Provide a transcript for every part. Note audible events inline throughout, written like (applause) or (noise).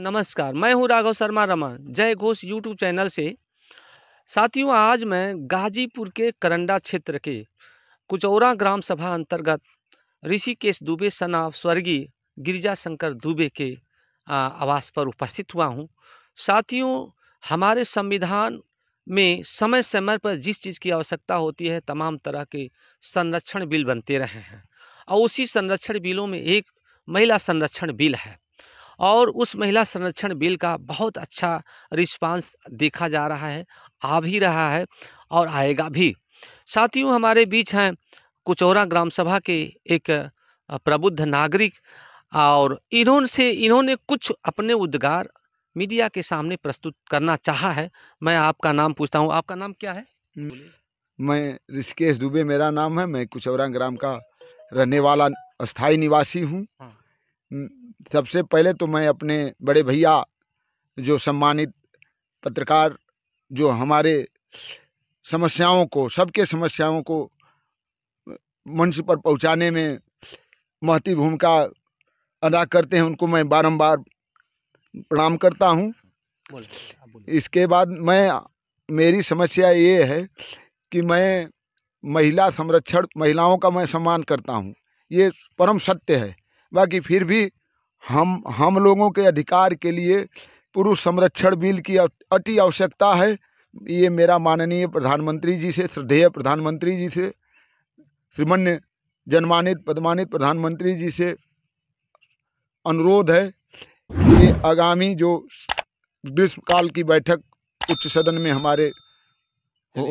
नमस्कार मैं हूं राघव शर्मा रमन जय घोष यूट्यूब चैनल से साथियों आज मैं गाजीपुर के करंडा क्षेत्र के कुचौरा ग्राम सभा अंतर्गत ऋषिकेश दुबे सना स्वर्गीय गिरिजा शंकर दुबे के आवास पर उपस्थित हुआ हूं साथियों हमारे संविधान में समय समय पर जिस चीज़ की आवश्यकता होती है तमाम तरह के संरक्षण बिल बनते रहे हैं और उसी संरक्षण बिलों में एक महिला संरक्षण बिल है और उस महिला संरक्षण बिल का बहुत अच्छा रिस्पांस देखा जा रहा है आ भी रहा है और आएगा भी साथियों हमारे बीच हैं कुचौरा ग्राम सभा के एक प्रबुद्ध नागरिक और इन्होंने से इन्होंने कुछ अपने उद्गार मीडिया के सामने प्रस्तुत करना चाहा है मैं आपका नाम पूछता हूँ आपका नाम क्या है मैं ऋषिकेश दुबे मेरा नाम है मैं कुचौरा ग्राम का रहने वाला स्थायी निवासी हूँ हाँ। सबसे पहले तो मैं अपने बड़े भैया जो सम्मानित पत्रकार जो हमारे समस्याओं को सबके समस्याओं को मंच पर पहुंचाने में महती भूमिका अदा करते हैं उनको मैं बारंबार प्रणाम करता हूं इसके बाद मैं मेरी समस्या ये है कि मैं महिला संरक्षण महिलाओं का मैं सम्मान करता हूं ये परम सत्य है बाकी फिर भी हम हम लोगों के अधिकार के लिए पुरुष संरक्षण बिल की अति आवश्यकता है ये मेरा माननीय प्रधानमंत्री जी से श्रद्धेय प्रधानमंत्री जी से श्रीमान्य जनमानित पदमानित प्रधानमंत्री जी से अनुरोध है कि आगामी जो ग्रीष्मकाल की बैठक उच्च सदन में हमारे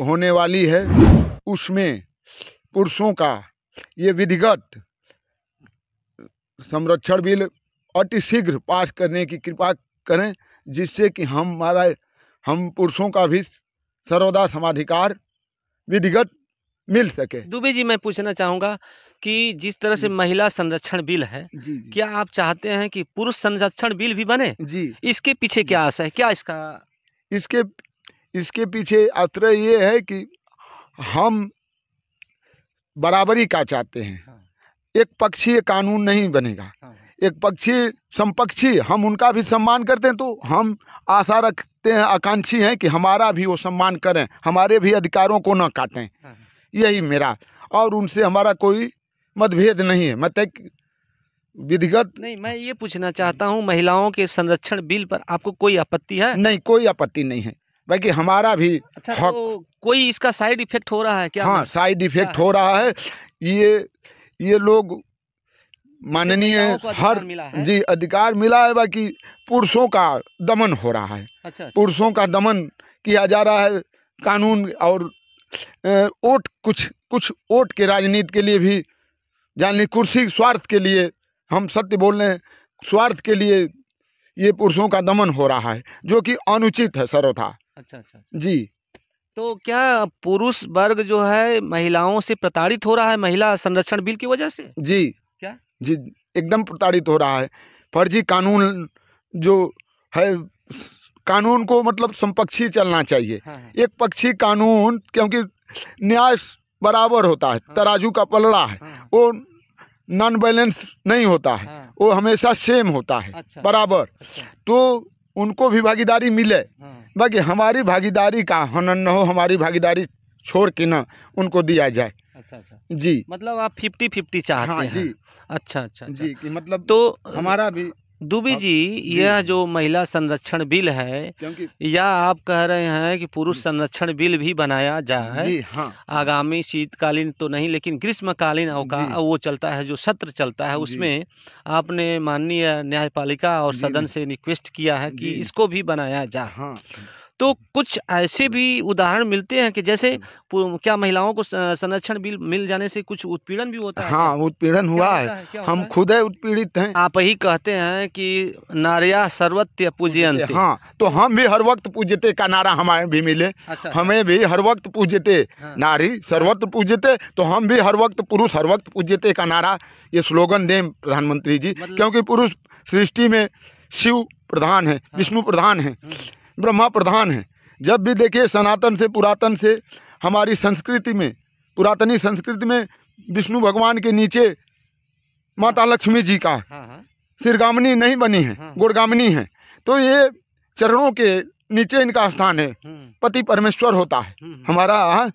होने वाली है उसमें पुरुषों का ये विधिगत संरक्षण बिल अतिशीघ्र पास करने की कृपा करें जिससे कि हमारा हम पुरुषों का भी सर्वदा समाधिकार विधिगत मिल सके दुबे जी मैं पूछना चाहूँगा कि जिस तरह से महिला संरक्षण बिल है जी, जी। क्या आप चाहते हैं कि पुरुष संरक्षण बिल भी बने जी इसके पीछे क्या आशा है क्या इसका इसके इसके पीछे आश्रय ये है कि हम बराबरी का चाहते हैं हाँ। एक पक्षी कानून नहीं बनेगा हाँ, हाँ। एक पक्षी समपक्षी हम उनका भी सम्मान करते हैं तो हम आशा रखते हैं आकांक्षी हैं कि हमारा भी वो सम्मान करें हमारे भी अधिकारों को ना काटें हाँ, यही मेरा और उनसे हमारा कोई मतभेद नहीं है मैं तय विधिगत नहीं मैं ये पूछना चाहता हूँ महिलाओं के संरक्षण बिल पर आपको कोई आपत्ति है नहीं कोई आपत्ति नहीं है बाकी हमारा भी अच्छा, हक तो कोई इसका साइड इफेक्ट हो रहा है क्या हाँ साइड इफेक्ट हो रहा है ये ये लोग माननीय हर जी अधिकार मिला है बाकी पुरुषों का दमन हो रहा है अच्छा, अच्छा। पुरुषों का दमन किया जा रहा है कानून और वोट कुछ कुछ वोट के राजनीति के लिए भी जान ली कुर्सी स्वार्थ के लिए हम सत्य बोल रहे हैं स्वार्थ के लिए ये पुरुषों का दमन हो रहा है जो कि अनुचित है सर्वथा अच्छा अच्छा, अच्छा। जी तो क्या पुरुष वर्ग जो है महिलाओं से प्रताड़ित हो रहा है महिला संरक्षण बिल की वजह से जी क्या जी एकदम प्रताड़ित हो रहा है फर्जी कानून जो है कानून को मतलब समपक्षी चलना चाहिए हाँ।, हाँ। एक पक्षी कानून क्योंकि न्याय बराबर होता है हाँ। तराजू का पलड़ा है हाँ।, हाँ। वो नॉन बैलेंस नहीं होता है हाँ। वो हमेशा सेम होता है अच्छा। बराबर अच्छा। तो उनको भी भागीदारी मिले हाँ। बाकी हमारी भागीदारी का हनन न हो हमारी भागीदारी छोड़ के ना उनको दिया जाए अच्छा अच्छा जी मतलब आप फिफ्टी फिफ्टी चाहते हाँ, हैं जी अच्छा अच्छा, अच्छा। जी कि मतलब तो हमारा भी दुबी जी यह जो महिला संरक्षण बिल है या आप कह रहे हैं कि पुरुष संरक्षण बिल भी बनाया जाए हाँ। आगामी शीतकालीन तो नहीं लेकिन ग्रीष्मकालीन अवका वो चलता है जो सत्र चलता है उसमें आपने माननीय न्यायपालिका और सदन से रिक्वेस्ट किया है कि इसको भी बनाया जाए हाँ। तो कुछ ऐसे भी उदाहरण मिलते हैं कि जैसे हम्म। क्या महिलाओं को संरक्षण बिल मिल जाने से कुछ उत्पीड़न भी होता है हाँ उत्पीड़न हुआ है, है? हम खुद है उत्पीड़ित हैं आप ही कहते हैं कि नारिया सर्वत्य पूजयंते हाँ तो हम भी हर वक्त पूजते का नारा हमारे भी मिले अच्छा, अच्छा। हमें भी हर वक्त पूजते हाँ। नारी सर्वत्र हाँ। पूजते तो हम भी हर वक्त पुरुष हर वक्त पूजते का नारा ये स्लोगन दें प्रधानमंत्री जी मतलब क्योंकि पुरुष सृष्टि में शिव प्रधान है हाँ। विष्णु प्रधान है हम्म। ब्रह्मा प्रधान है जब भी देखिए सनातन से पुरातन से हमारी संस्कृति में पुरातनी संस्कृति में विष्णु भगवान के नीचे माता लक्ष्मी जी का हाँ, हाँ। सिरगामनी नहीं बनी है हाँ। गुड़गामनी है तो ये चरणों के नीचे इनका स्थान है हम्म। पति परमेश्वर होता है हम्म, हम्म। हमारा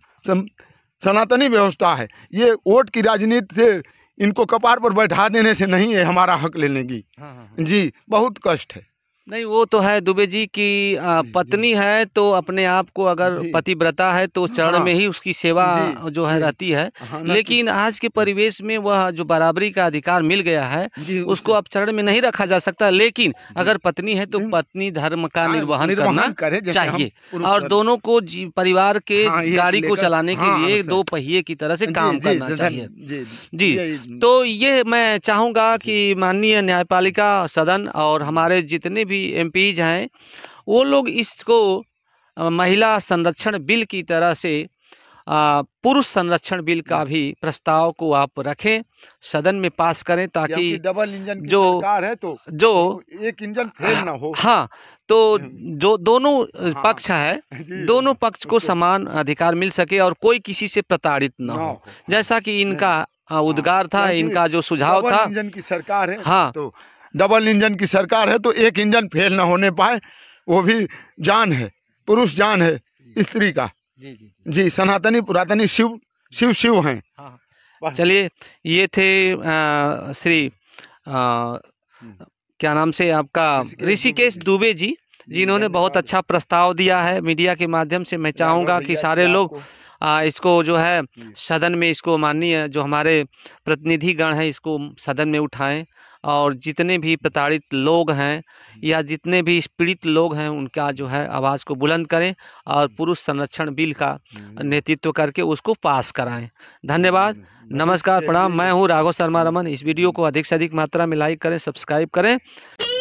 सनातनी व्यवस्था है ये वोट की राजनीति से इनको कपार पर बैठा देने से नहीं है हमारा हक लेने की जी बहुत कष्ट है नहीं वो तो है दुबे जी की आ, पत्नी है तो अपने आप को अगर पतिव्रता है तो चरण हाँ, में ही उसकी सेवा जो है रहती है हाँ, हाँ, लेकिन आज के परिवेश में वह जो बराबरी का अधिकार मिल गया है उसको अब चरण में नहीं रखा जा सकता लेकिन अगर पत्नी है तो पत्नी धर्म का हाँ, निर्वहन करना चाहिए और दोनों को परिवार के गाड़ी को चलाने के लिए दो पहिए की तरह से काम करना चाहिए जी तो ये मैं चाहूंगा की माननीय न्यायपालिका सदन और हमारे जितने भी भी एमपीज हैं वो लोग इसको महिला संरक्षण बिल की तरह से पुरुष संरक्षण बिल का भी प्रस्ताव को आप रखें सदन में पास करें ताकि डबल इंजन जो जो है तो जो एक इंजन फेल ना हो हाँ तो हम्म। जो दोनों हाँ, पक्ष है (laughs) दोनों पक्ष को समान अधिकार मिल सके और कोई किसी से प्रताड़ित ना हो जैसा कि इनका उद्गार था इनका जो सुझाव था इंजन की सरकार है हाँ तो डबल इंजन की सरकार है तो एक इंजन फेल ना होने पाए वो भी जान है पुरुष जान है स्त्री का जी जी जी सनातनी पुरातनी शिव शिव शिव हैं हाँ।, हाँ। चलिए ये थे आ, श्री आ, हम्म। क्या नाम से आपका ऋषिकेश दुबे जी जिन्होंने बहुत अच्छा प्रस्ताव दिया है मीडिया के माध्यम से मैं चाहूँगा कि सारे लोग इसको जो है सदन में इसको माननीय जो हमारे प्रतिनिधिगण हैं इसको सदन में उठाएं और जितने भी प्रताड़ित लोग हैं या जितने भी पीड़ित लोग हैं उनका जो है आवाज़ को बुलंद करें और पुरुष संरक्षण बिल का नेतृत्व करके उसको पास कराएं धन्यवाद नमस्कार प्रणाम मैं हूँ राघव शर्मा रमन इस वीडियो को अधिक से अधिक मात्रा में लाइक करें सब्सक्राइब करें